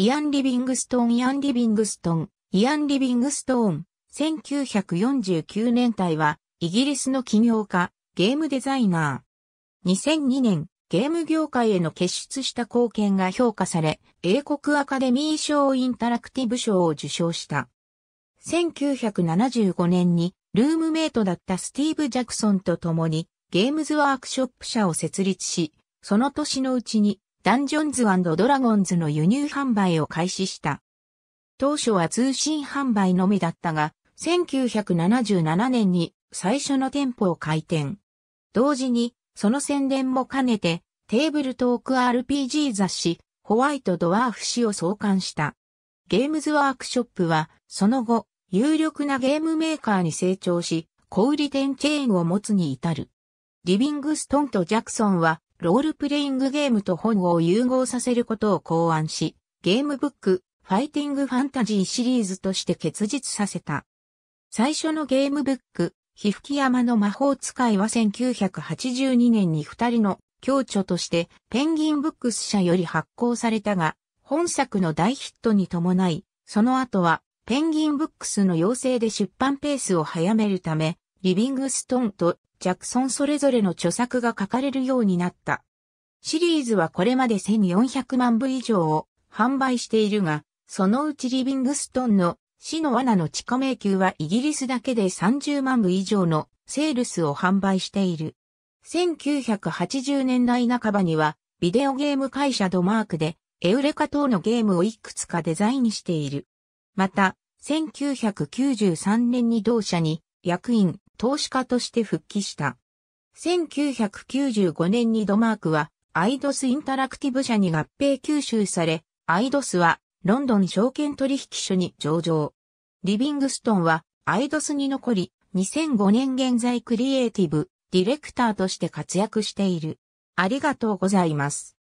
イアン・リビングストン、イアン・リビングストン、イアン・リビングストーン、1949年代は、イギリスの起業家、ゲームデザイナー。2002年、ゲーム業界への傑出した貢献が評価され、英国アカデミー賞インタラクティブ賞を受賞した。1975年に、ルームメイトだったスティーブ・ジャクソンと共に、ゲームズワークショップ社を設立し、その年のうちに、ダンジョンズドラゴンズの輸入販売を開始した。当初は通信販売のみだったが、1977年に最初の店舗を開店。同時に、その宣伝も兼ねて、テーブルトーク RPG 雑誌、ホワイトドワーフ誌を創刊した。ゲームズワークショップは、その後、有力なゲームメーカーに成長し、小売店チェーンを持つに至る。リビングストンとジャクソンは、ロールプレイングゲームと本を融合させることを考案し、ゲームブック、ファイティングファンタジーシリーズとして結実させた。最初のゲームブック、ひふき山の魔法使いは1982年に二人の共著としてペンギンブックス社より発行されたが、本作の大ヒットに伴い、その後はペンギンブックスの要請で出版ペースを早めるため、リビングストンとジャクソンそれぞれの著作が書かれるようになった。シリーズはこれまで1400万部以上を販売しているが、そのうちリビングストンの死の罠の地下迷宮はイギリスだけで30万部以上のセールスを販売している。1980年代半ばには、ビデオゲーム会社ドマークで、エウレカ等のゲームをいくつかデザインしている。また、1993年に同社に役員、投資家として復帰した。1995年にドマークは、アイドスインタラクティブ社に合併吸収され、アイドスはロンドン証券取引所に上場。リビングストンはアイドスに残り、2005年現在クリエイティブ、ディレクターとして活躍している。ありがとうございます。